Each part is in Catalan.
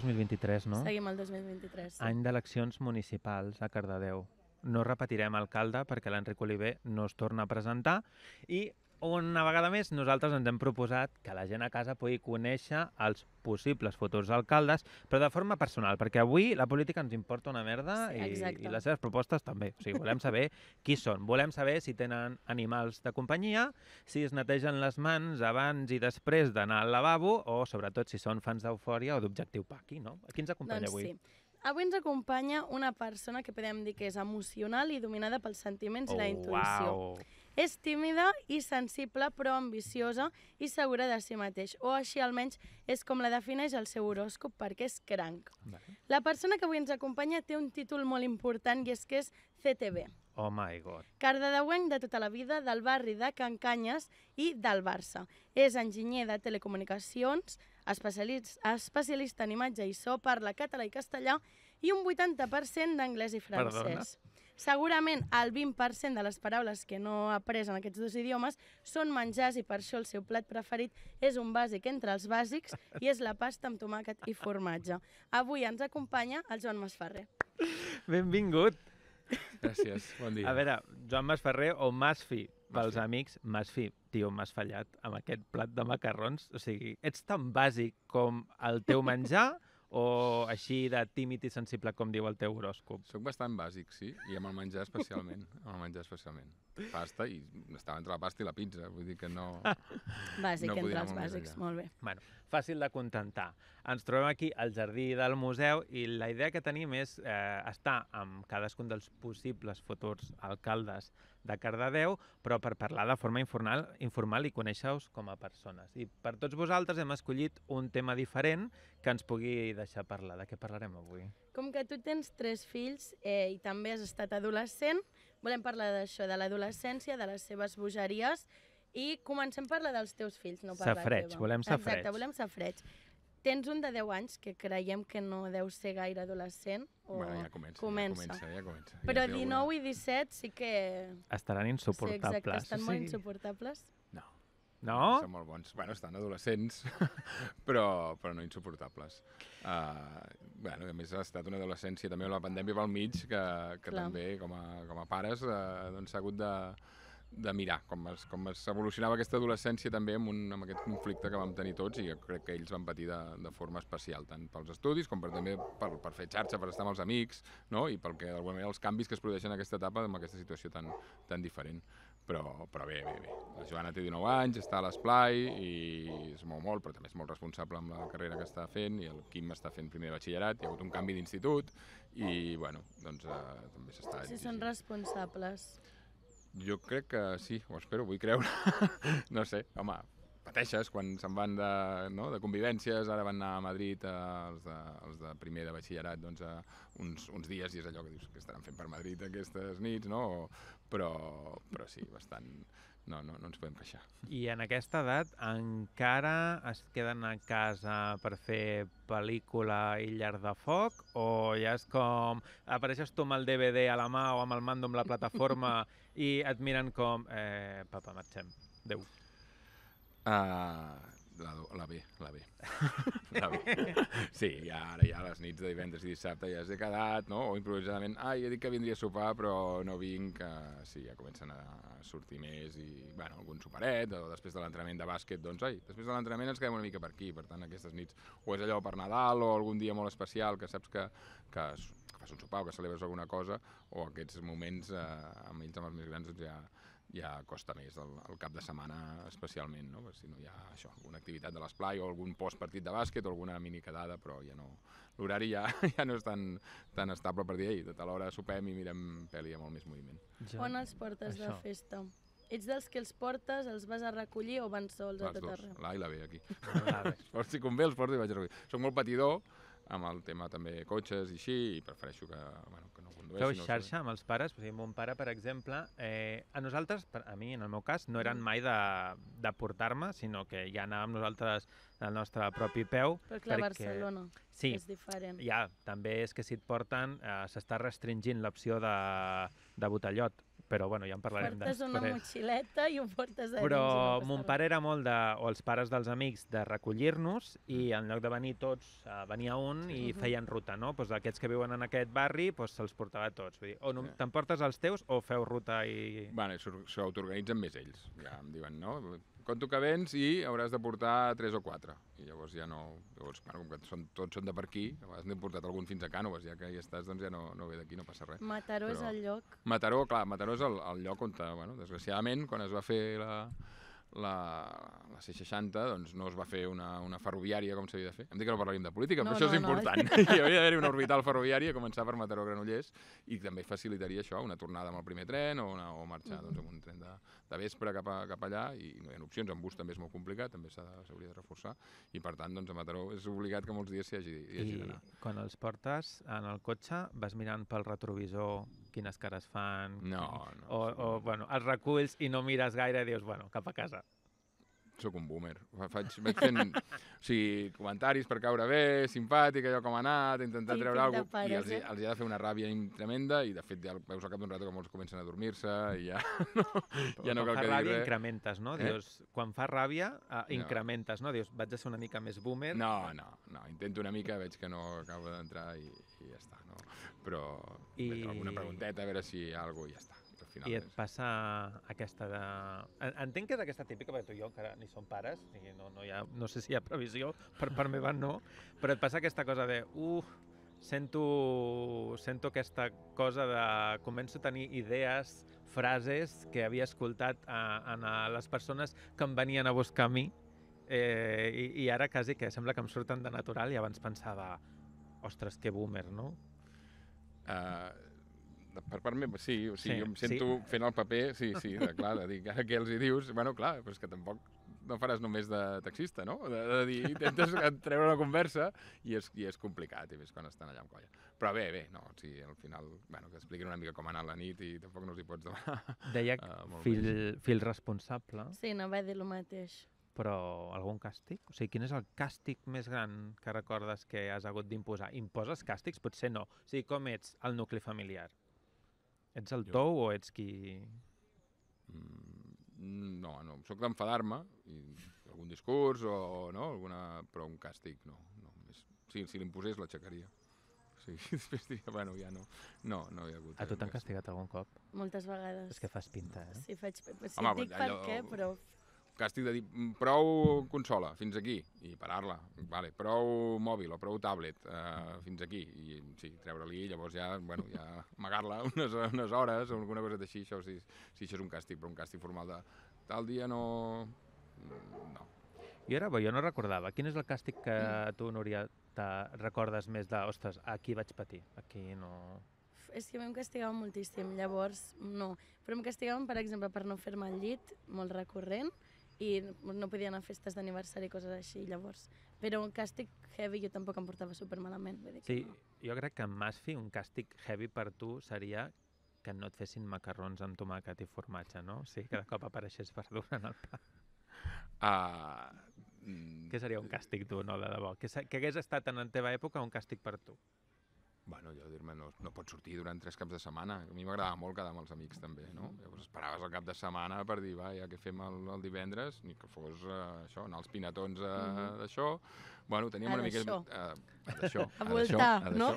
2023, no? Seguim el 2023. Sí. Any d'eleccions municipals a Cardedeu. No repetirem alcalde perquè l'Enric Oliver no es torna a presentar i una vegada més, nosaltres ens hem proposat que la gent a casa pugui conèixer els possibles futurs alcaldes, però de forma personal, perquè avui la política ens importa una merda sí, i, i les seves propostes també. O sigui, volem saber qui són, volem saber si tenen animals de companyia, si es netegen les mans abans i després d'anar al lavabo, o sobretot si són fans d'Eufòria o d'Objectiu Paqui, no? Qui ens acompanya doncs avui? Sí. Avui ens acompanya una persona que podem dir que és emocional i dominada pels sentiments oh, i la oh, intuïció. Wow. És tímida i sensible, però ambiciosa i segura de si mateix, o així almenys és com la defineix el seu horòscop, perquè és cranc. La persona que avui ens acompanya té un títol molt important i és que és CTB. Oh my god. Cardedeuenc de tota la vida, del barri de Can Canyes i del Barça. És enginyer de telecomunicacions, especialista, especialista en imatge i so, parla català i castellà i un 80% d'anglès i francès. Perdona? Segurament el 20% de les paraules que no ha après en aquests dos idiomes són menjars i per això el seu plat preferit és un bàsic entre els bàsics i és la pasta amb tomàquet i formatge. Avui ens acompanya el Joan Masferrer. Benvingut. Gràcies, bon dia. A veure, Joan Masferrer o Masfi, pels Masfi. amics, Masfi, tio, m'has fallat amb aquest plat de macarrons. O sigui, ets tan bàsic com el teu menjar o així de tímid i sensible com diu el teu horòscop? Soc bastant bàsic, sí, i amb el menjar especialment. amb el menjar especialment. Pasta i estava entre la pasta i la pizza, vull dir que no... bàsic, no entre els bàsics, molt bé. Bueno, fàcil de contentar. Ens trobem aquí al jardí del museu i la idea que tenim és eh, estar amb cadascun dels possibles futurs alcaldes de Cardedeu, però per parlar de forma informal, informal i conèixer-vos com a persones. I per tots vosaltres hem escollit un tema diferent que ens pugui deixar parlar. De què parlarem avui? Com que tu tens tres fills eh, i també has estat adolescent, volem parlar d'això, de l'adolescència, de les seves bogeries, i comencem per la dels teus fills, no per safreig, la teva. volem safreig. Exacte, volem safreig tens un de 10 anys, que creiem que no deu ser gaire adolescent, o bueno, ja comença, comença. Ja comença, ja comença. Però 19 alguna. i 17 sí que... Estaran insuportables. Sí, exacte, estan sí. molt insuportables. No. No? Són molt bons. Bueno, estan adolescents, però, però no insuportables. Uh, bueno, a més, ha estat una adolescència també la pandèmia pel mig, que, que també, com a, com a pares, uh, doncs s'ha hagut de de mirar com es, com es evolucionava aquesta adolescència també amb, un, amb aquest conflicte que vam tenir tots i jo crec que ells van patir de, de forma especial, tant pels estudis com per, també per, per fer xarxa, per estar amb els amics no? i pel que d'alguna manera els canvis que es produeixen en aquesta etapa amb aquesta situació tan, tan diferent. Però, però bé, bé, bé. La Joana té 19 anys, està a l'esplai i es mou molt, però també és molt responsable amb la carrera que està fent i el Quim està fent primer de batxillerat, hi ha hagut un canvi d'institut i, bueno, doncs eh, també s'està... Sí, són responsables. Jo crec que sí, ho espero, vull creure. no sé, home, pateixes quan se'n van de, no, de convivències, ara van anar a Madrid eh, els, de, els de primer de batxillerat doncs, eh, uns, uns dies i és allò que dius que estaran fent per Madrid aquestes nits, no? Però, però sí, bastant... No, no, no ens podem queixar. I en aquesta edat encara es queden a casa per fer pel·lícula i llar de foc o ja és com apareixes tu amb el DVD a la mà o amb el mando amb la plataforma i et miren com eh, papa, marxem. Adéu. Uh, la, la B, la B. La B. Sí, ja, ara ja les nits de divendres i dissabte ja s'he quedat, no? O improvisadament, ai, he dit que vindria a sopar, però no vinc, que sí, ja comencen a sortir més i, bueno, algun soparet, o després de l'entrenament de bàsquet, doncs, ai, després de l'entrenament ens quedem una mica per aquí, per tant, aquestes nits, o és allò per Nadal, o algun dia molt especial, que saps que, que que fas un sopar o que celebres alguna cosa, o aquests moments, eh, amb ells, amb els més grans, doncs ja, ja costa més el, el cap de setmana especialment, no? si no hi ha això, alguna activitat de l'esplai o algun postpartit de bàsquet o alguna minicadada, però ja no... L'horari ja, ja no és tan, tan estable per dir, ei, tota l'hora sopem i mirem pel·li amb molt més moviment. Ja. On els portes això. de festa? Ets dels que els portes, els vas a recollir o van sols les a tot arreu? La i la B, aquí. Ah, si convé, els porto i vaig a recollir. Soc molt patidor, amb el tema també cotxes i així, i prefereixo que, bueno, que no condueixi. Feu no amb els pares? O sigui, mon pare, per exemple, eh, a nosaltres, a mi, en el meu cas, no eren mm. mai de, de portar-me, sinó que ja anàvem nosaltres al nostre propi peu. Però clar, perquè... Barcelona sí, és diferent. Ja, també és que si et porten, eh, s'està restringint l'opció de, de botellot però bueno, ja en parlarem portes després. Portes una motxileta i ho portes a Però dins, no mon pare era molt de, o els pares dels amics, de recollir-nos i mm. en lloc de venir tots, eh, venia un sí. i feien ruta, no? Pues aquests que viuen en aquest barri, pues se'ls portava tots. Vull dir, o no, t'emportes els teus o feu ruta i... Bueno, s'autoorganitzen més ells. Ja em diuen, no? conto que vens i hauràs de portar tres o quatre. I llavors ja no... Llavors, bueno, com que són, tots són de per aquí, a vegades n'he portat algun fins a Cànoves, ja que hi estàs, doncs ja no, no ve d'aquí, no passa res. Mataró Però, és el lloc. Mataró, clar, Mataró és el, el lloc on, bueno, desgraciadament, quan es va fer la, la, la C60 doncs, no es va fer una, una ferroviària com s'havia de fer. Hem dit que no parlaríem de política, no, però això no, és important. No. Hi hauria d'haver una orbital ferroviària, començar per Mataró-Granollers, i també facilitaria això, una tornada amb el primer tren o, una, o marxar doncs, amb un tren de, de vespre cap, a, cap allà, i no hi ha opcions, en bus també és molt complicat, també s'hauria de, de reforçar, i per tant doncs, a Mataró és obligat que molts dies s'hi hagi, hagi d'anar. I quan els portes en el cotxe, vas mirant pel retrovisor quines cares fan... No, no. O, o bueno, els reculls i no mires gaire i dius, bueno, cap a casa. Sóc un boomer. Faig, vaig fent o sigui, comentaris per caure bé, simpàtic, allò com ha anat, intentar sí, treure alguna cosa, i els, els hi ha de fer una ràbia tremenda, i de fet ja veus al cap d'un rato que molts comencen a dormir-se, i ja no, ja no cal que ràbia, res. incrementes, no? Eh? Dius, quan fa ràbia, eh, incrementes, no? Dius, vaig a ser una mica més boomer. No, no, no, intento una mica, veig que no acabo d'entrar i, i ja està, no? Però I... alguna pregunteta, a veure si hi ha alguna cosa i ja està. I, al final I et és... passa aquesta de... Entenc que és aquesta típica, perquè tu i jo encara ni som pares, o sigui, no, no, hi ha, no sé si hi ha previsió, per part meva no, però et passa aquesta cosa de... Uh, sento, sento aquesta cosa de... Començo a tenir idees, frases que havia escoltat a, a, a les persones que em venien a buscar a mi, eh, i, i ara quasi que sembla que em surten de natural i abans pensava ostres, que boomer, no? Uh, per part meva, sí, o sigui, sí, jo em sento sí. fent el paper, sí, sí, de, clar, de dir, ara que els hi dius, bueno, clar, però és que tampoc no faràs només de taxista, no? De, de dir, intentes treure la conversa i és, i és complicat, i més quan estan allà amb colla. Però bé, bé, no, o sigui, al final, bueno, que expliquin una mica com ha anat la nit i tampoc no els hi pots demanar. Deia uh, ah, fill, fill responsable. Sí, no va dir el mateix però algun càstig? O sigui, quin és el càstig més gran que recordes que has hagut d'imposar? Imposes càstigs? Potser no. O sigui, com ets el nucli familiar? Ets el jo... tou o ets qui... Mm, no, no. Soc d'enfadar-me, algun discurs o, o no, alguna... però un càstig no. no més... sí, si l'imposés l'aixecaria. Sí, després diria, bueno, ja no. No, no hi ha hagut. A tu t'han castigat algun cop? Moltes vegades. És que fas pinta, eh? Sí, faig... Sí, Home, dic allò... per què, però càstig de dir mm, prou consola, fins aquí, i parar-la, vale, prou mòbil o prou tablet, eh, fins aquí, i sí, treure-li, llavors ja, bueno, ja amagar-la unes, unes hores o alguna cosa així, això, si, si això és un càstig, però un càstig formal de tal dia no... no. I ara, bo, jo no recordava, quin és el càstig que mm. tu, Núria, te recordes més de, ostres, aquí vaig patir, aquí no és que a mi em castigaven moltíssim, llavors no. Però em castigaven, per exemple, per no fer-me el llit, molt recurrent, i no podia anar a festes d'aniversari i coses així, llavors. Però un càstig heavy jo tampoc em portava super malament. Vull dir que sí, no. jo crec que en Masfi un càstig heavy per tu seria que no et fessin macarrons amb tomàquet i formatge, no? O sigui, cada cop apareixés verdura en el pa. Uh, mm, Què seria un càstig tu, no, de debò? Que, que hagués estat en la teva època un càstig per tu? Bueno, jo dir-me, no, no pot sortir durant tres caps de setmana. A mi m'agradava molt quedar amb els amics, també, no? Llavors esperaves el cap de setmana per dir, va, ja que fem el, el divendres, ni que fos eh, això, anar als pinatons eh, mm -hmm. d'això. Bueno, teníem eh, a una mica... Eh, d'això. A voltar, no?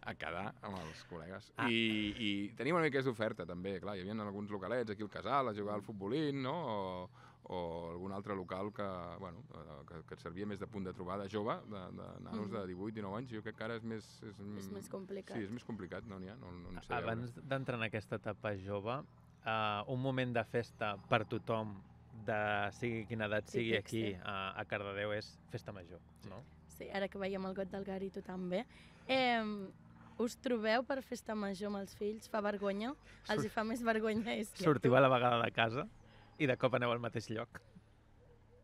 A quedar amb els col·legues. Ah. I, I teníem una mica d'oferta, també, clar. Hi havia alguns localets, aquí al Casal, a jugar al futbolín, no? O, o algun altre local que, bueno, eh, que, que et servia més de punt de trobada jove, de, de nanos mm. de 18-19 anys, jo crec que ara és més... És, és mm, més complicat. Sí, és més complicat, no n'hi ha. No, no en sé Abans d'entrar en aquesta etapa jove, eh, un moment de festa per tothom, de sigui quina edat sí, sigui aquí, sí. Eh, a, a Cardedeu, és festa major, sí. no? Sí, ara que veiem el got del Gari, tu també. Eh, us trobeu per festa major amb els fills? Fa vergonya? Els hi fa més vergonya? És Sortiu a la vegada de casa? i de cop aneu al mateix lloc.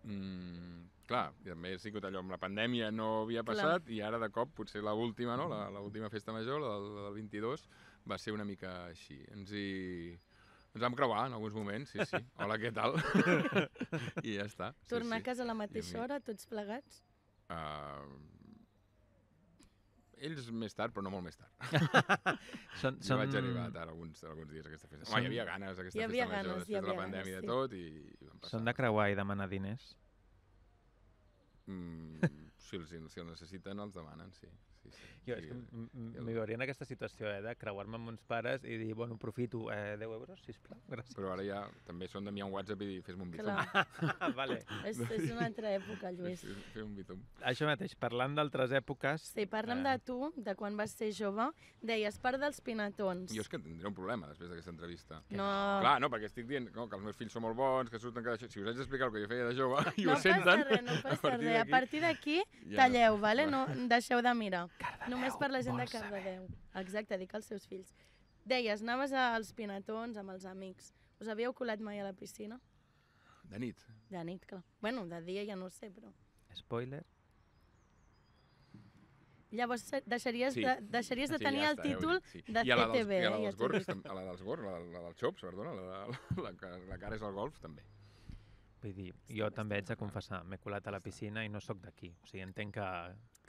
Mm, clar, i també he sigut allò, amb la pandèmia no havia passat clar. i ara de cop potser la última, no? La, la última festa major, la del, 22, va ser una mica així. Ens hi... Ens vam creuar en alguns moments, sí, sí. Hola, què tal? I ja està. Sí, Tornar sí. a casa a la mateixa mi... hora, tots plegats? Uh, ells més tard, però no molt més tard. són, jo són... vaig arribar tard alguns, alguns dies a aquesta festa. Són... hi havia ganes aquesta hi havia festa ganes, major, després havia de la pandèmia ganes, sí. de tot i, i van passar. Són de creuar i demanar diners? Mm, si, els, si els necessiten, els demanen, sí. sí, sí. Jo, és que eh, m'hi veuria en aquesta situació, eh, de creuar-me amb uns pares i dir, bueno, profito, eh, 10 euros, sisplau, gràcies. Però ara ja també són de mi un WhatsApp i dir, fes-me un bitum. vale. és, és una altra època, Lluís. Fes un bitum. Això mateix, parlant d'altres èpoques... Sí, parlem eh... de tu, de quan vas ser jove, deies part dels pinatons. Jo és que tindré un problema després d'aquesta entrevista. No. Clar, no, perquè estic dient no, que els meus fills són molt bons, que surten cada... Si us haig d'explicar el que jo feia de jove i no ho senten... Res, no passa res, no passa res. A partir d'aquí, ja talleu, no. vale? No, deixeu de mirar. Cardenal. Només per la gent de Cardedeu. Exacte, dic als seus fills. Deies, anaves als pinatons amb els amics. Us havíeu colat mai a la piscina? De nit? De nit, clar. Bueno, de dia ja no ho sé, però... Spoiler. Llavors eh, deixaries, sí. de, deixaries de sí, tenir ja està, el títol sí. de CTV. I a la dels, eh? a la dels gorgs, la, la dels xops, perdona, la, la, la, la cara és al golf, també. Vull dir, jo també haig de confessar, m'he colat a la piscina i no sóc d'aquí. O sigui, entenc que,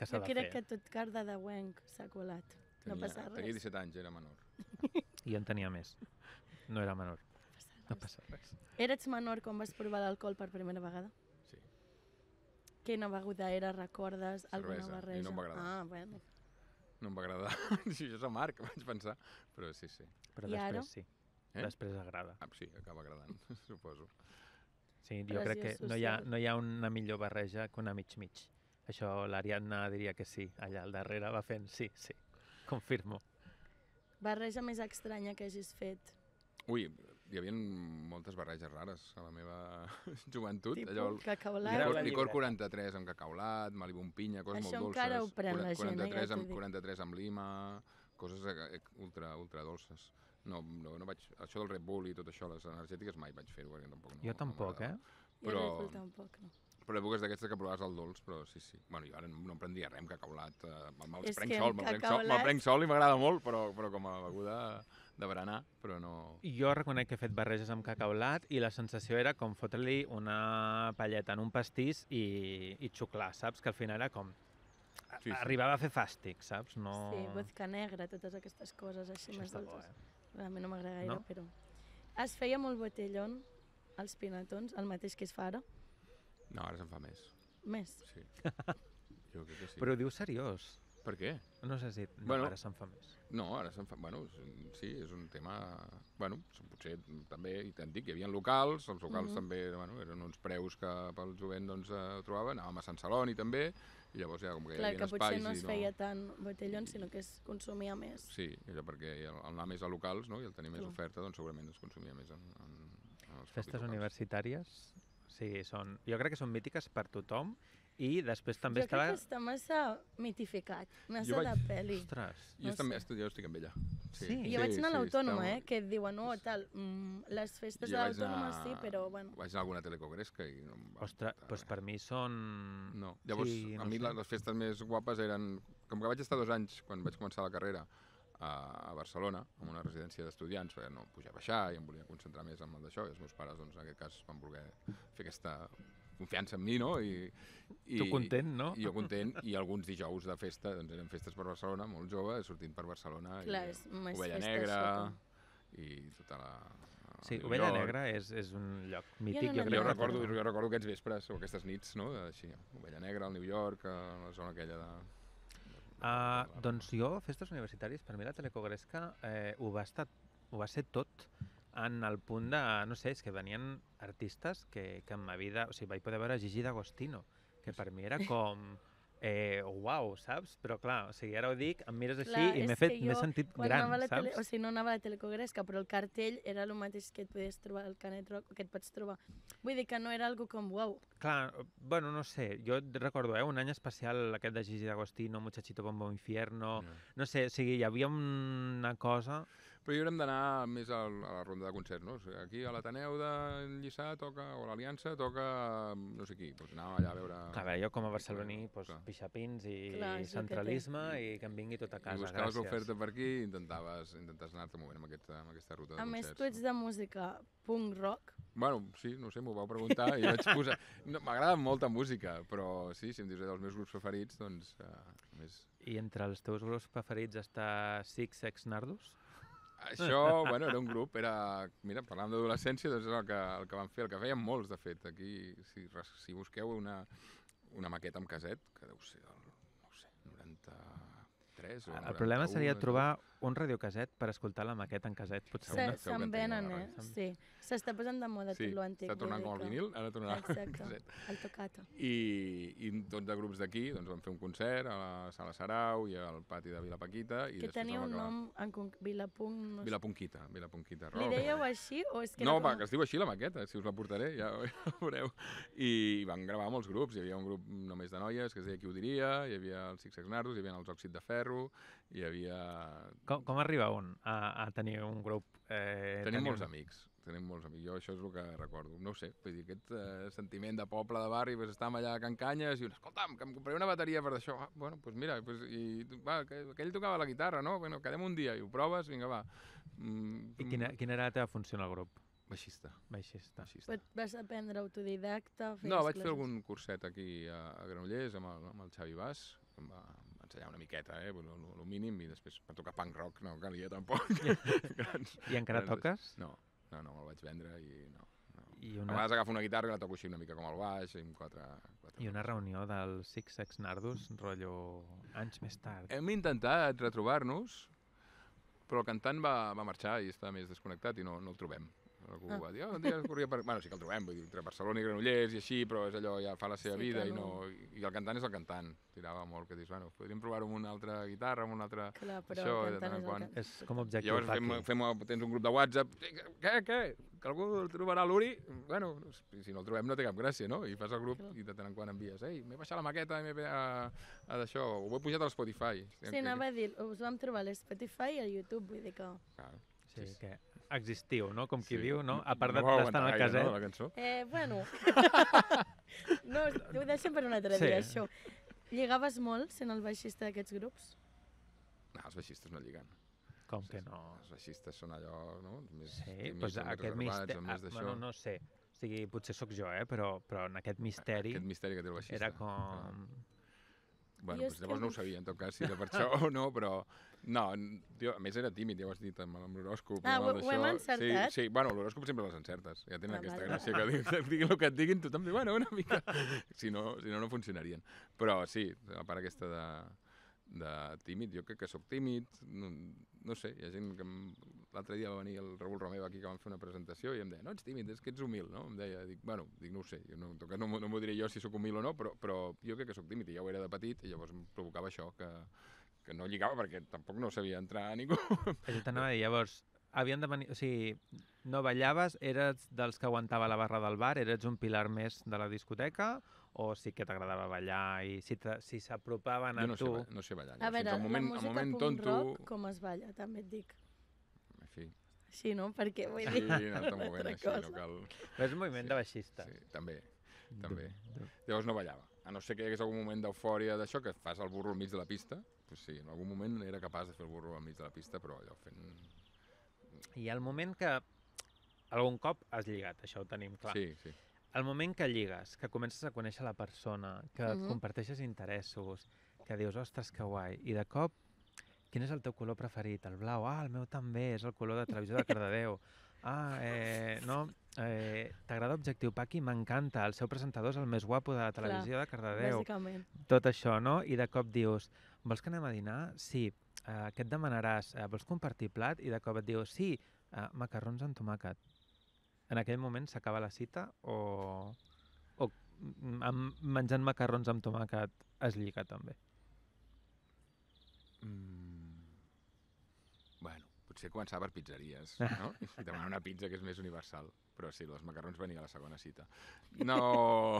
que s'ha de fer. Jo crec que tot carda de Wenc s'ha colat. no passa res. Tenia 17 anys, era menor. I en tenia més. No era menor. No passa res. No passa res. Eres menor quan vas provar l'alcohol per primera vegada? Sí. Quina beguda era, recordes? Cervesa. Alguna barreja? I no em va agradar. Ah, bueno. No em va agradar. Això és amarg, vaig pensar. Però sí, sí. Però I després ara? sí. Eh? Després agrada. Ah, sí, acaba agradant, suposo. Sí, jo crec que no hi, ha, no hi ha una millor barreja que una mig-mig. Això l'Ariadna diria que sí, allà al darrere va fent sí, sí, confirmo. Barreja més estranya que hagis fet. Ui, hi havia moltes barreges rares a la meva joventut. Tipo Allò, cacaulat. Licor, licor 43 amb cacaulat, malibum pinya, coses Això molt dolces. Això encara ho pren la gent, 43 ja amb, 43 amb lima, coses ultra, ultra dolces. No, no, no vaig... Això del Red Bull i tot això, les energètiques, mai vaig fer-ho. Tampoc, no, jo eh? tampoc, no eh? Però... Jo tampoc, no. Però èpoques d'aquestes que provaves el dolç, però sí, sí. Bueno, jo ara no, no em prendria res amb cacaulat. Eh, me'l me prenc sol, me'l prenc, me prenc sol i m'agrada molt, però, però com a beguda de berenar, però no... Jo reconec que he fet barreges amb cacaulat i la sensació era com fotre-li una palleta en un pastís i, i xuclar, saps? Que al final era com... Sí, sí. Arribava a fer fàstic, saps? No... Sí, vodka negra, totes aquestes coses així Això més dolces. Bo, eh? Realment no m'agrada gaire, no? però... Es feia molt botellón als pinatons, el mateix que es fa ara. No, ara se'n fa més. Més? Sí. Jo crec que sí. Però ho dius seriós. Per què? No sé si... No, bueno, ara se'n fa més. No, ara se'n fa... Bueno, sí, és un tema... Bueno, potser també, i t'han dic, hi havia locals, els locals uh mhm. -huh. també bueno, eren uns preus que pel jovent doncs, eh, trobaven, anàvem a Sant Celoni també, i llavors ja com que Clar, hi havia espais... Clar, que potser no es feia no... tant botellons, sinó que es consumia més. Sí, era perquè el, anar més a locals no? i el tenir més -huh. oferta, doncs segurament es consumia més en, en, en els Festes universitàries Sí, són, jo crec que són mítiques per tothom i després també jo estava... Jo crec que està massa mitificat, massa vaig... de pel·li. Ostres. No jo també estudiar, estic amb ella. Sí. sí. Jo vaig anar a l'autònoma, sí, eh, que et diuen, no, oh, tal, mm, les festes jo de l'autònoma anar... sí, però bueno... Vaig anar a alguna telecongresca i... No Ostres, doncs pues per mi són... No, llavors sí, no a mi sé. les festes més guapes eren... Com que vaig estar dos anys quan vaig començar la carrera, a, a Barcelona, en una residència d'estudiants, perquè no pujar a baixar i em volia concentrar més en el d'això, i els meus pares, doncs, en aquest cas, van voler fer aquesta confiança en mi, no? I, i, tu content, no? I jo content, i alguns dijous de festa, doncs eren festes per Barcelona, molt jove, sortint per Barcelona, Clar, i Ovella Negra, i tota la... sí, Ovella Negra és, és un lloc mític. Jo, no, jo, jo, recordo, jo recordo aquests vespres o aquestes nits, no? Així, Ovella Negra, al New York, a eh, la zona aquella de Uh, doncs jo, festes universitàries, per mi la Telecogresca eh, ho, va estar, ho va ser tot en el punt de, no sé, és que venien artistes que, que en ma vida, o sigui, vaig poder veure Gigi D'Agostino, que per mi era com eh, uau, saps? Però clar, o sigui, ara ho dic, em mires així i m'he fet, m'he sentit gran, saps? Tele, o sigui, no anava a la telecogresca, però el cartell era el mateix que et podies trobar al Canet Rock, que et pots trobar. Vull dir que no era algo com uau. Clar, bueno, no sé, jo et recordo, eh, un any especial aquest de Gigi D'Agostino, Muchachito Bombo Infierno, no. Mm. no sé, o sigui, hi havia una cosa... Però hi haurem d'anar més a, a la ronda de concerts, no? O sigui, aquí a l'Ateneu de Lliçà toca, o l'Aliança toca mm, no sé qui, doncs anar allà a veure... a veure, jo com a barceloní, doncs, clar. pixapins i, clar, i centralisme que i que em vingui tot a casa, I buscaves l'oferta per aquí i intentaves, intentaves anar-te movent amb aquesta, amb aquesta ruta de a concerts. A més, tu ets de música punk rock. Bueno, sí, no sé, m'ho vau preguntar i vaig posar... No, M'agrada molta música, però sí, si em dius dels meus grups preferits, doncs... Uh, més... I entre els teus grups preferits està Six Sex Nardos? Això, bueno, era un grup, era... Mira, parlant d'adolescència, doncs és el que, el que van fer, el que feien molts, de fet. Aquí, si, si busqueu una, una maqueta amb caset, que deu ser el, no sé, 93 o el 91... El problema seria trobar un radiocaset per escoltar la maqueta en caset, potser. Se, se'n venen, eh? eh? Sí. S'està posant de moda sí. tot l'antic. Està tornant com el vinil, ara tornarà el caset. el tocato. I, i 12 grups d'aquí doncs, van fer un concert a la Sala Sarau i al pati de Vilapaquita. I que tenia un nom en conc... Vilapunk... No... Vilapunquita, Vilapunquita. Li dèieu així? O és que no, com... va, que es diu així la maqueta, si us la portaré, ja, ja veureu. I van gravar molts grups, hi havia un grup només de noies que es deia Qui ho diria, hi havia els Six Nardos, hi havia els Òxid de Ferro, hi havia... Com, com arriba un a, a tenir un grup? Eh, tenim molts un... amics, tenim molts amics. Jo això és el que recordo. No sé, vull dir, aquest eh, sentiment de poble, de barri, pues, estàvem allà a Can Canyes i un, escolta'm, que em compraré una bateria per això. Ah, bueno, doncs pues mira, pues, i, va, que, aquell tocava la guitarra, no? Bueno, quedem un dia i ho proves, vinga, va. Mm, I quina, mm. quina era la teva funció en el grup? Baixista. Baixista. Baixista. Però vas aprendre autodidacta? No, vaig classes. fer algun curset aquí a, a Granollers amb el, amb el Xavi Bas, em va, ensenyar doncs, una miqueta, eh? Bueno, lo, lo mínim, i després per tocar punk rock no calia tampoc. grans, I encara grans... toques? No, no, no, me'l vaig vendre i no. no. I una... A vegades agafo una guitarra i la toco així una mica com el baix, amb quatre... quatre I una reunió del Six Sex Nardus, rotllo anys més tard. Hem intentat retrobar-nos, però el cantant va, va marxar i està més desconnectat i no, no el trobem algú ah. va dir, oh, un dia corria per... Bueno, sí que el trobem, vull dir, entre Barcelona i Granollers i així, però és allò, ja fa la seva sí, vida no. i no... I el cantant és el cantant, tirava molt, que dius, bueno, podríem provar-ho amb una altra guitarra, amb una altra... Clar, però això, el cantant és quan... el can... És com objectiu Llavors fem, fem, fem, tens un grup de WhatsApp, què, què? Que algú el trobarà l'Uri? Bueno, si no el trobem no té cap gràcia, no? I fas el grup Clar. i de tant en quant envies, ei, m'he baixat la maqueta, m'he a, a d'això, ho he pujat a Spotify. Sí, anava a dir, us vam trobar a l'Spotify i a YouTube, vull dir que... Clar. Sí, sí, que existiu, no? Com qui sí. diu, no? A part no d'estar en el caset. No, eh? la cançó? Eh, bueno. no, ho deixem per un altre sí. dia, això. Lligaves molt sent el baixista d'aquests grups? No, els baixistes no lliguen. Com que no? Els baixistes són allò, no? Més, sí, més, doncs més aquest misteri... Més bueno, no sé. O sigui, potser sóc jo, eh? Però, però en aquest misteri... Aquest misteri que té el baixista. Era com... Ah. Bueno, doncs llavors que... no ho sabia, en tot cas, si era per això o no, però... No, jo, a més era tímid, ja ho has dit, amb l'horòscop. Ah, ho, ho hem encertat? Sí, sí. bueno, l'horòscop sempre les encertes. Ja tenen ah, aquesta vale. gràcia que diguin, diguin el que et diguin, tu també, bueno, una mica... Si no, si no, no funcionarien. Però sí, la part aquesta de de tímid, jo crec que sóc tímid, no, no sé, hi ha gent que... L'altre dia va venir el Raül Romeva aquí que vam fer una presentació i em deia, no ets tímid, és que ets humil, no? Em deia, dic, bueno, dic, no ho sé, jo no, en no, no m'ho diré jo si sóc humil o no, però, però jo crec que sóc tímid i ja ho era de petit i llavors em provocava això, que, que no lligava perquè tampoc no sabia entrar a ningú. Això t'anava a dir, llavors, havien de venir... O sigui, no ballaves, eres dels que aguantava la barra del bar, eres un pilar més de la discoteca, o sí que t'agradava ballar i si s'apropaven si a no tu... Sé, no sé ballar. A veure, al moment, la música moment tonto... rock, com es balla, també et dic. Així. Així, no? Perquè vull dir... Sí, anar-te movent així, cosa. no cal... Però és un moviment sí, de baixista. Sí, també, també. Du, du. Llavors no ballava. A no ser que hi hagués algun moment d'eufòria d'això, que fas el burro al mig de la pista, doncs pues sí, en algun moment era capaç de fer el burro al mig de la pista, però allò fent... I el moment que algun cop has lligat, això ho tenim clar. Sí, sí el moment que lligues, que comences a conèixer la persona, que mm -hmm. comparteixes interessos, que dius, ostres, que guai, i de cop, quin és el teu color preferit? El blau? Ah, el meu també, és el color de televisió de Cardedeu. Ah, eh, no, eh, t'agrada Objectiu Paqui? M'encanta, el seu presentador és el més guapo de la televisió Clar, de Cardedeu. Bàsicament. Tot això, no? I de cop dius, vols que anem a dinar? Sí. Eh, què et demanaràs? Eh, vols compartir plat? I de cop et dius, sí, eh, macarrons amb tomàquet en aquell moment s'acaba la cita o, o mm, mm, amb, menjant macarrons amb tomàquet es lliga també? Mm. Bueno, potser començar per pizzeries, no? I demanar una pizza que és més universal. Però sí, els macarrons venia a la segona cita. No...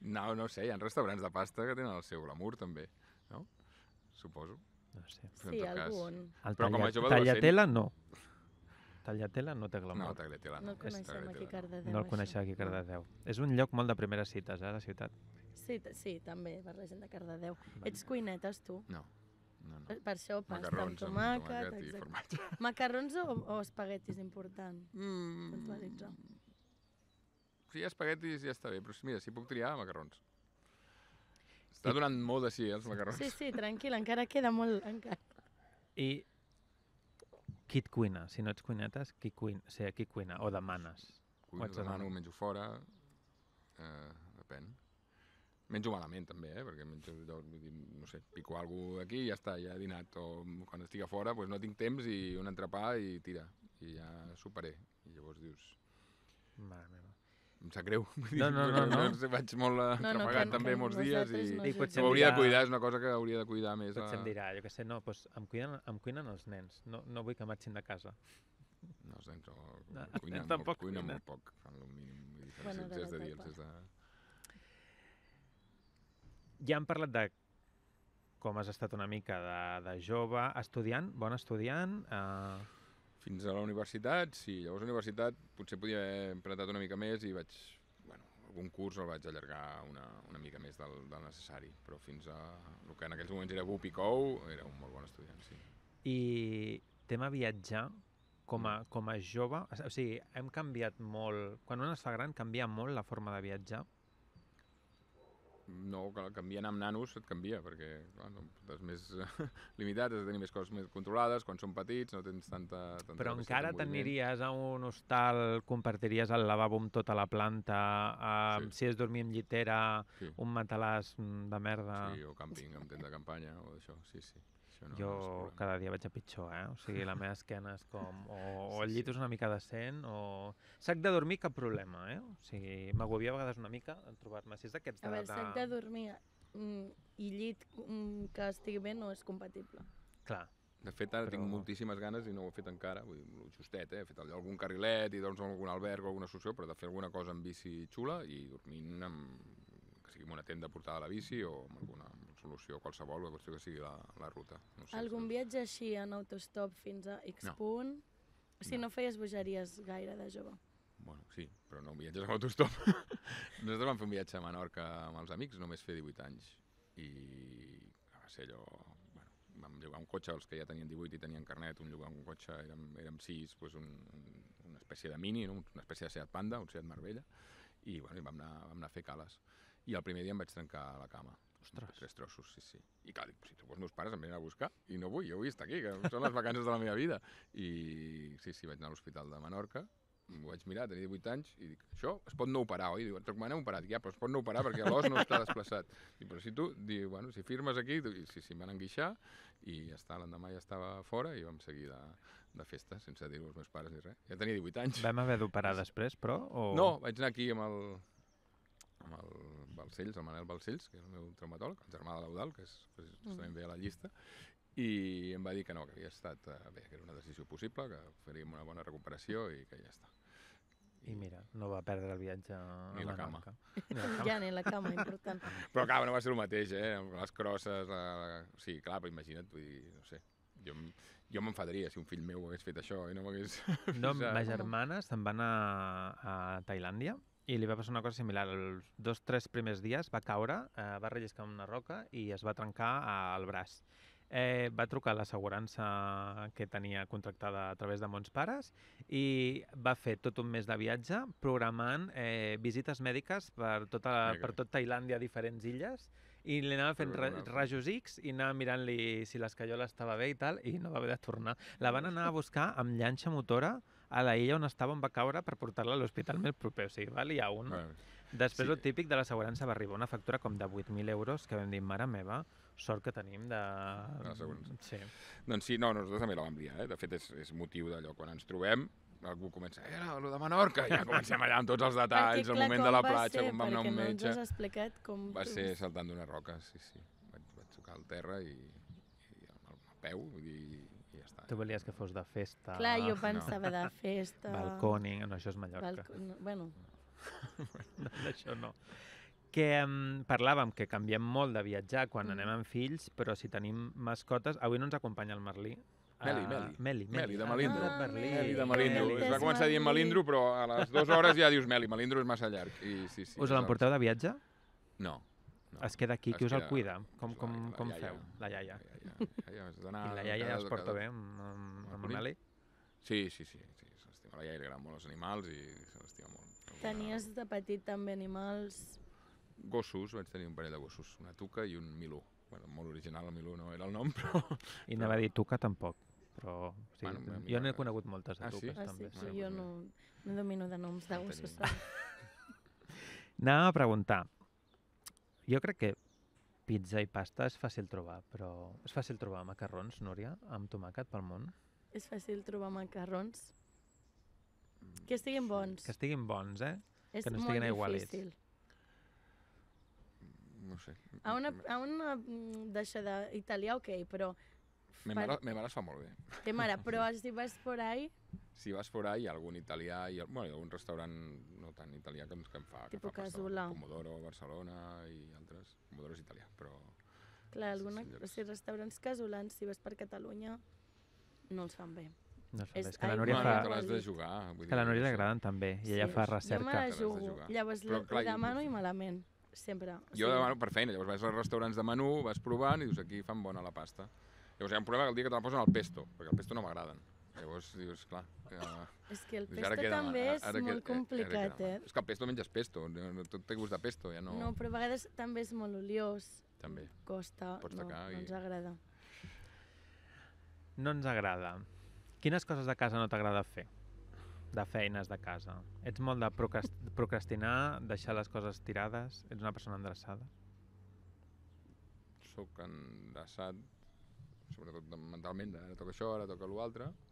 No, no sé, hi ha restaurants de pasta que tenen el seu glamour, també, no? Suposo. No sé. sí, algun. però com a jove tallatela, no. Tagliatela no té glamour. No, Tagliatela no. No el coneixem aquí a Cardedeu. No el coneixem aquí a Cardedeu. És un lloc molt de primeres cites, eh, la ciutat. Sí, sí també, per la gent de Cardedeu. Vale. Ets cuinetes, tu? No. No, no. Per això pasta Macarrons amb tomàquet, amb i formatge. Macarrons o, o espaguetis, important? Mm. Puntualitzar. Si hi ha espaguetis ja està bé, però mira, si puc triar, macarrons. Està sí. donant molt de sí, eh, els macarrons. Sí, sí, tranquil, encara queda molt... Encara. I qui et cuina? Si no ets cuinetes, qui cuina? O sigui, qui cuina? O demanes? Cuino, demano, menjo fora, eh, depèn. Menjo malament, també, eh? perquè menjo, vull dir, no sé, pico alguna aquí i ja està, ja he dinat. O quan estic a fora doncs no tinc temps i un entrepà i tira, i ja superé. I llavors dius... Mare meva em sap greu. No, no, no. no. no. Vaig molt atrapegat no, no, també molts dies i, no i potser ho hauria de cuidar, és una cosa que hauria de cuidar més. Potser a... em eh. dirà, jo què sé, no, doncs em cuinen, em cuinen els nens, no, no vull que marxin de casa. No, els nens, o, no, cuinen, nens molt, cuinen molt poc, fan el mínim, vull dir, bueno, els de dir, de... Ja hem parlat de com has estat una mica de, de jove, estudiant, bon estudiant... Eh fins a la universitat, sí, llavors a la universitat potser podia haver empretat una mica més i vaig, bueno, algun curs el vaig allargar una, una mica més del, del necessari, però fins a el que en aquells moments era BUP i COU, era un molt bon estudiant, sí. I tema viatjar, com a, mm. com a jove, o sigui, hem canviat molt, quan un es fa gran canvia molt la forma de viatjar, no, clar, canviant amb nanos et canvia, perquè clar, no, estàs més eh, limitat, has de tenir més coses més controlades, quan són petits no tens tanta... tanta Però encara t'aniries a un hostal, compartiries el lavabo amb tota la planta, eh, sí. si és dormir amb llitera, sí. un matalàs mm, de merda... Sí, o càmping, amb tenda de campanya, o això, sí, sí això no jo no cada dia vaig a pitjor, eh? O sigui, la meva esquena és com... O, o el llit és una mica decent, o... Sac de dormir, cap problema, eh? O sigui, m'agobia a vegades una mica en trobar-me. Si és d'aquests de... A veure, de... sac de dormir mm, i llit mm, que estigui bé no és compatible. Clar. De fet, ara però... tinc moltíssimes ganes i no ho he fet encara, vull dir, justet, eh? he fet allò, algun carrilet i doncs algun alberg o alguna associació, però de fer alguna cosa amb bici xula i dormint amb... que sigui amb una tenda portada a la bici o amb alguna, solució qualsevol, la qüestió que sigui la, la ruta. No sé, Algun si... viatge així en autostop fins a X no. punt? O sigui, no. no feies bogeries gaire de jove? Bueno, sí, però no viatges amb autostop. Nosaltres vam fer un viatge a Menorca amb els amics, només fer 18 anys. I va ser allò... Bueno, vam llogar un cotxe, els que ja tenien 18 i tenien carnet, un llogar un cotxe, érem, érem sis, pues un, un, una espècie de mini, no? una espècie de Seat Panda, un Seat Marbella, i, bueno, i vam, anar, vam anar a fer cales. I el primer dia em vaig trencar la cama. Ostres. trossos, sí, sí. I clar, dic, si tu vols meus pares em venen a buscar i no vull, jo vull estar aquí, que són les vacances de la meva vida. I sí, sí, vaig anar a l'Hospital de Menorca, m'ho vaig mirar, tenia 18 anys, i dic, això es pot no operar, oi? Diu, et recomanem operar. Dic, ja, però es pot no operar perquè l'os no està desplaçat. I però si tu, diu, bueno, si firmes aquí, i si, si em van enguixar, i ja està, l'endemà ja estava fora i vam seguir de, de festa, sense dir-ho als meus pares ni res. Ja tenia 18 anys. Vam haver d'operar després, però? O... No, vaig anar aquí amb el, amb el Balcells, el Manel Balcells, que és el meu traumatòleg, el germà de l'Eudal, que és, pues, mm. justament bé a la llista, i em va dir que no, que havia estat eh, bé, que era una decisió possible, que faríem una bona recuperació i que ja està. I mira, no va perdre el viatge ni la, la cama. Ni la cama. Ja, ni la cama, important. Però clar, no va ser el mateix, eh? Les crosses... La... O sigui, clar, però imagina't, vull dir, no sé, jo, jo m'enfadaria si un fill meu hagués fet això i no m'hagués... No, ma germana se'n va anar a Tailàndia i li va passar una cosa similar. Els dos, tres primers dies va caure, eh, va relliscar una roca i es va trencar al eh, braç. Eh, va trucar a l'assegurança que tenia contractada a través de mons pares i va fer tot un mes de viatge programant eh, visites mèdiques per, tota, okay. per tot Tailàndia a diferents illes i li anava fent ra rajos X i anava mirant-li si l'escaiola estava bé i tal i no va haver de tornar. La van anar a buscar amb llanxa motora a la illa on estava on va caure per portar-la a l'hospital més proper, o sigui, ha un. Bueno, Després, sí. el típic de l'assegurança va arribar una factura com de 8.000 euros, que vam dir, mare meva, sort que tenim de... L'assegurança. Sí. Doncs sí, no, nosaltres també la vam dir, eh? De fet, és, és motiu d'allò. Quan ens trobem, algú comença, eh, no, lo de Menorca, ja comencem allà amb tots els detalls, perquè, clar, el moment de la platja, com vam anar un metge... Perquè no ens explicat com... Va ser saltant d'una roca, sí, sí. Vaig, vaig tocar al terra i, i amb el peu, vull dir, Tu volies que fos de festa. Clar, jo pensava no. de festa. Balconing, no, això és Mallorca. Balco... No, bueno. no, això no. Que um, parlàvem que canviem molt de viatjar quan mm. anem amb fills, però si tenim mascotes... Avui no ens acompanya el Merlí, Meli, ah, Meli. Uh, Meli, Meli. Meli, de Malindro. Ah, Meli. Meli de Malindro. Meli. Es va començar a dir Malindro, però a les dues hores ja dius Meli. Malindro és massa llarg. I, sí, sí, Us l'emporteu de viatge? No. No. Es queda aquí, qui us queda... el cuida? Com, com, eh? la, com la feu? La iaia. La iaia, la iaia, la iaia es porta bé amb, amb, amb l'Eli? Sí, sí, sí. sí s'estima la iaia, li agraden molt els animals i se l'estima molt. Tenies de petit també animals? Gossos, vaig tenir un parell de gossos, una tuca i un milú. Bueno, molt original el milú no era el nom, però... I anava però... a dir tuca tampoc però sí, bueno, mira, jo n'he conegut moltes de ah, sí? Ah, també. Ah, sí? sí. Bueno, jo no, doncs no domino de noms de gossos. Anava a preguntar, jo crec que pizza i pasta és fàcil trobar, però és fàcil trobar macarrons, Núria, amb tomàquet pel món? És fàcil trobar macarrons. Mm, que estiguin bons. Que estiguin bons, eh? És que no estiguin aigualits. Difícil. No sé. A una, a una mm, deixada italià, ok, però... Me mare, me mare es fa molt bé. Te mare, però si vas por ahí, si vas fora hi ha algun italià, i bueno, hi ha algun restaurant no tan italià que, que fa. Tipo que fa Casula. Comodoro, Barcelona i altres. Comodoro és italià, però... Clar, alguna, sí, o sigui, restaurants casolans, si vas per Catalunya, no els fan bé. No és, és que la Núria fa... No, de jugar. Vull dir, que la Núria li agraden també, i sí. ella fa recerca. Jo me la jugo, llavors Però, clar, la demano i malament, sempre. O sigui... Jo demano per feina, llavors vas als restaurants de menú, vas provant i dius aquí fan bona la pasta. Llavors hi ha un problema que el dia que te la posen al pesto, perquè el pesto no m'agraden. Llavors dius, clar... Que... Ah, és que el dius, pesto queda, també és ara, eh, ara molt que, complicat, queda, eh? És que el pesto menges pesto, no, tot té gust de pesto, ja no... No, però a vegades també és molt oliós. També. Costa, no, no i... no ens agrada. No ens agrada. Quines coses de casa no t'agrada fer? De feines de casa. Ets molt de procrastinar, deixar les coses tirades? Ets una persona endreçada? Soc endreçat, sobretot mentalment, ara toca això, ara toca l'altre, altre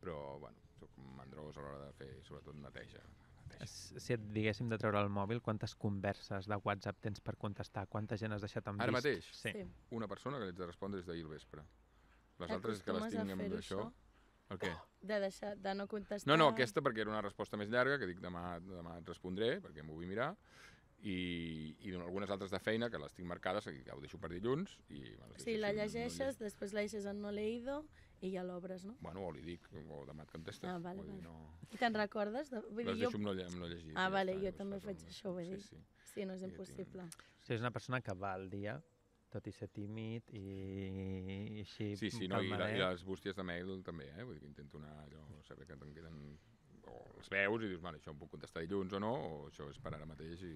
però bueno, soc mandrós a l'hora de fer sobretot neteja. neteja. Si et diguéssim de treure el mòbil, quantes converses de WhatsApp tens per contestar? Quanta gent has deixat en Ara vist? mateix? Sí. Una persona que l'haig de respondre des d'ahir al vespre. Les eh, altres que les tinc amb això... això? El què? Oh, de deixar, de no contestar... No, no, aquesta perquè era una resposta més llarga, que dic demà, demà et respondré, perquè m'ho vull mirar, i, i algunes altres de feina que les tinc marcades, que ja ho deixo per dilluns. I, bueno, sí, la llegeixes, no, no després la deixes en no leído i ja l'obres, no? Bueno, o li dic, o demà et contestes. Ah, vale, vale. no... I te'n recordes? De... Vull dir, Les jo... deixo amb no, amb no llegir. Ah, vale, ja, jo també faig això, vull dir. Sí, sí. sí, no és impossible. Tinc... O sigui, és una persona que va al dia, tot i ser tímid i, i així... Sí, sí, no, i, la, i les bústies de mail també, eh? Vull dir que intento anar allò, saber que te'n queden... O els veus i dius, vale, això em puc contestar dilluns o no, o això és per ara mateix i,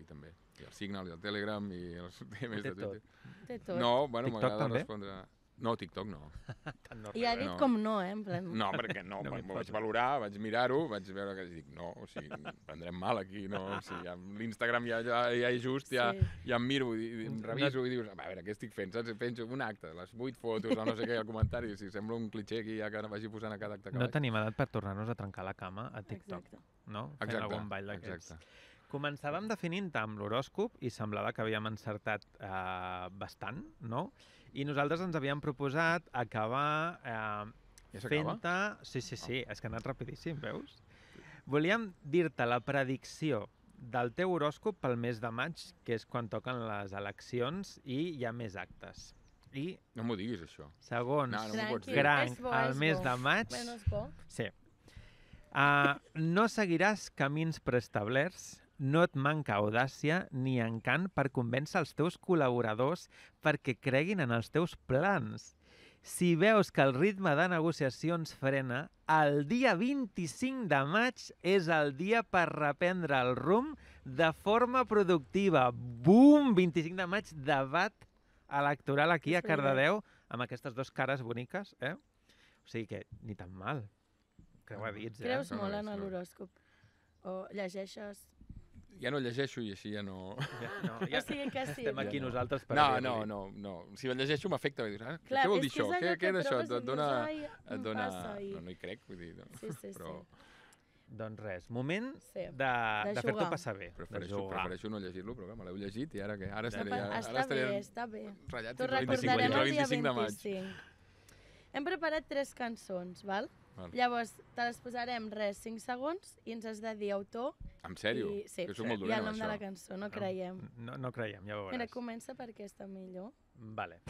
i també. I el Signal, i el Telegram, i els temes de, de Twitter. Tot. De tot. No, bueno, m'agrada respondre... No, TikTok no. Tant no I ha dit no. com no, eh? En plan... No, perquè no, no m'ho vaig valorar, vaig mirar-ho, vaig veure que dic, no, o sigui, prendrem mal aquí, no? O sigui, amb l'Instagram ja, ja, ja just, ja, sí. ja em miro, i, em reviso i dius, a veure, què estic fent? Saps? Penso un acte, les vuit fotos, o no sé què, el comentari, si sembla un cliché aquí ja que vagi posant a cada acte que No vaig. tenim edat per tornar-nos a trencar la cama a TikTok, exacte. no? Fent exacte, algun ball d'aquests. Començàvem definint amb l'horòscop i semblava que havíem encertat eh, bastant, no? No? i nosaltres ens havíem proposat acabar eh, ja fent-te... Sí, sí, sí, oh. és que ha anat rapidíssim, veus? Volíem dir-te la predicció del teu horòscop pel mes de maig, que és quan toquen les eleccions i hi ha més actes. I... No m'ho diguis, això. Segons no, no Gran, bo, el mes bo. de maig... Bueno, és bo. Sí. Uh, no seguiràs camins preestablerts, no et manca audàcia ni encant per convèncer els teus col·laboradors perquè creguin en els teus plans. Si veus que el ritme de negociacions frena, el dia 25 de maig és el dia per reprendre el rum de forma productiva. Bum! 25 de maig, debat electoral aquí a Cardedeu, amb aquestes dues cares boniques, eh? O sigui que ni tan mal. Creu dits, eh? Creus molt en l'horòscop? O llegeixes ja no llegeixo i així ja no... Ja, no, ja... Sí, que sí. Estem aquí ja nosaltres per... No, no, no, no. Si el llegeixo m'afecta. ah, Clar, què vol dir això? Què, què és això? Et dona... Et dona... I... No, no hi crec, vull dir... No. Sí, sí, Però... sí. Doncs res, moment sí. de, de, de fer-t'ho passar bé. Prefereixo, prefereixo no llegir-lo, però me l'heu llegit i ara que ara estaré... Està, ara, ara estaré bé, està bé. Ratllat T'ho recordarem el dia 25. Hem preparat tres cançons, val? Val. Llavors, te les posarem res, 5 segons, i ens has de dir autor... En sèrio? I, sí, que és molt dolent, i el nom això. de la cançó, no, ah. creiem. No, no creiem, ja ho veuràs. Mira, comença per aquesta millor. Vale.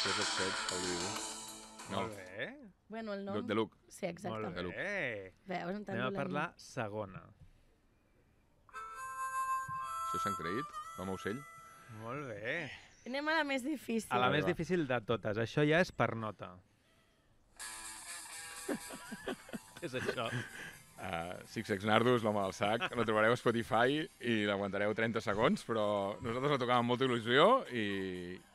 Tres exets, el diu. No. Molt bé. Bueno, el nom... De, Luc. Sí, exacte. Molt bé. Veus, en tant Anem a parlar segona. Això s'han creït? Home ocell? Molt bé. Anem a la més difícil. A la més difícil de totes. Això ja és per nota. és això. Uh, Six Sex Nardos, l'home del sac, la trobareu a Spotify i l'aguantareu 30 segons, però nosaltres la tocàvem amb molta il·lusió i,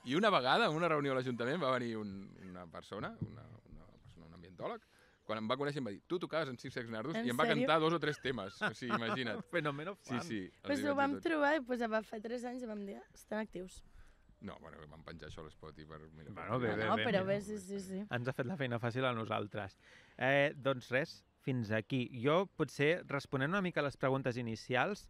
i una vegada, en una reunió a l'Ajuntament, va venir un, una persona, una, una persona, un ambientòleg, quan em va conèixer em va dir, tu tocaves en Six Sex Nardos en i em va sèrio? cantar dos o tres temes, o sigui, imagina't. Fenomeno fan. Sí, sí. Pues ho vam trobar i pues, va fer tres anys i vam dir, ah, estan actius. No, bueno, m'han penjat això a l'Spot i per... Mira, bueno, bé, bé, no, bé, però bé, bé, sí, sí, sí. Ens ha fet la feina fàcil a nosaltres. Eh, doncs res, fins aquí. Jo, potser, responent una mica a les preguntes inicials,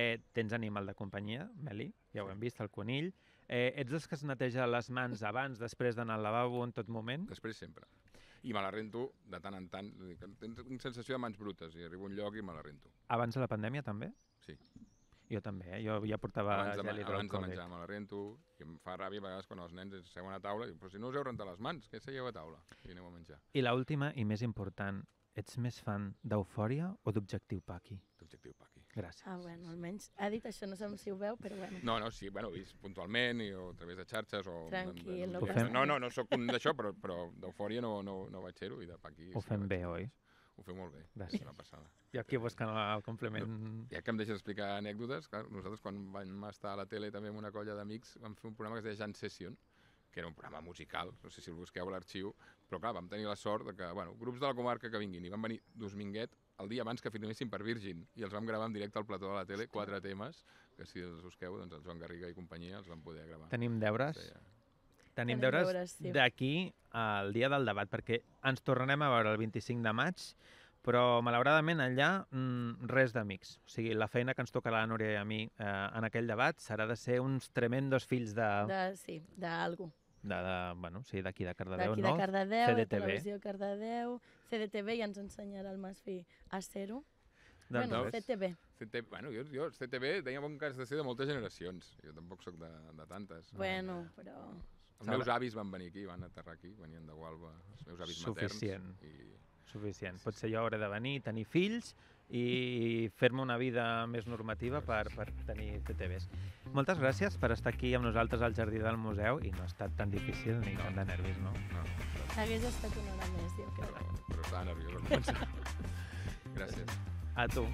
eh, tens animal de companyia, Meli, ja ho hem vist, el conill. Eh, ets dels que es neteja les mans abans, després d'anar al lavabo, en tot moment? Després sempre. I me la rento de tant en tant. Tens una sensació de mans brutes i arribo a un lloc i me la rento. Abans de la pandèmia, també? Sí. Jo també, eh? jo ja portava abans de, gel Abans de menjar me la rento i em fa ràbia a vegades quan els nens seuen a taula i però si no us heu rentat les mans, què seieu a taula? I aneu a menjar. I l'última i més important, ets més fan d'Eufòria o d'Objectiu Paqui? D'Objectiu Paqui. Gràcies. Ah, bueno, almenys ha dit això, no sé si ho veu, però bueno. No, no, sí, bueno, vist puntualment i, o a través de xarxes o... Tranquil. No, no, no, no sóc un d'això, però, però d'Eufòria no, no, no vaig ser-ho i de Paqui... Ho fem bé, oi? Ser. Ho feu molt bé. Gràcies. una passada. I aquí vols el complement... Ja que em deixes explicar anècdotes, clar, nosaltres quan vam estar a la tele també amb una colla d'amics vam fer un programa que es deia Jan Session, que era un programa musical, no sé si el busqueu a l'arxiu, però clar, vam tenir la sort de que, bueno, grups de la comarca que vinguin, i van venir Dosminguet el dia abans que firmessin per Virgin, i els vam gravar en directe al plató de la tele, Hosti. quatre temes, que si els busqueu, doncs el Joan Garriga i companyia els van poder gravar. Tenim deures? ja. Tenim, deures, deures sí. d'aquí al dia del debat, perquè ens tornarem a veure el 25 de maig, però malauradament allà mm, res d'amics. O sigui, la feina que ens tocarà la Núria i a mi eh, en aquell debat serà de ser uns tremendos fills de... de sí, d'algú. De, de, bueno, sí, d'aquí de Cardedeu, no? D'aquí de Cardedeu, CDTV. de Televisió Cardedeu, CDTV, i ja ens ensenyarà el Masfi a ser-ho. Doncs bueno, CTV. CTV. bueno, jo, jo CTV tenia bon cas de ser de moltes generacions. Jo tampoc sóc de, de tantes. Bueno, no. Eh, però... Els meus avis van venir aquí, van aterrar aquí, venien de Gualba, els meus avis Suficient. materns. I... Suficient. Sí, Potser jo hauré de venir, tenir fills i fer-me una vida més normativa per, per tenir CTVs. Moltes gràcies per estar aquí amb nosaltres al Jardí del Museu i no ha estat tan difícil ni no. tant de nervis, no? No. Hagués estat una hora més, jo crec. Però, però estava nerviós gràcies. A tu.